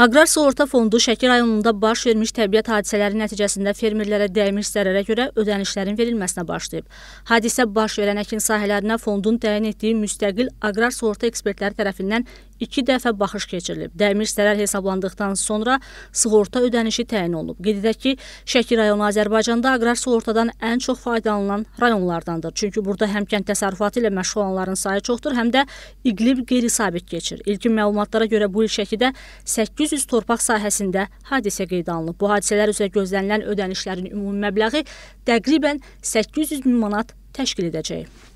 Aqrar Sığorta Fondu Şəki rayonunda baş vermiş təbiət hadisələri nəticəsində fermerlərə dəymiş zərərə görə ödənişlərin verilməsinə başlayıb. Hadisə baş verən əkin sahələrinə fondun təyin etdiyi müstəqil aqrar sığorta ekspertləri tərəfindən 2 dəfə baxış keçirilib. Dəmir zərər hesablandıqdan sonra sığorta ödənişi təyin olunub. Qeyd edək ki, Şəki rayonu Azərbaycanda aqrar sığortadan ən çox faydalanan rayonlardandır. Çünki burada həm kənd təsərrüfatı ilə məşğul olanların sayı çoxdur, həm də iqlim qeyri-sabit keçir. İlkin məlumatlara görə bu il Şəkidə 800 torpaq sahəsində hadisə qeydə alınıb. Bu hadisələr üzrə gözlənilən ödənişlərin ümumi məbləği təqribən 800 min manat təşkil edəcək.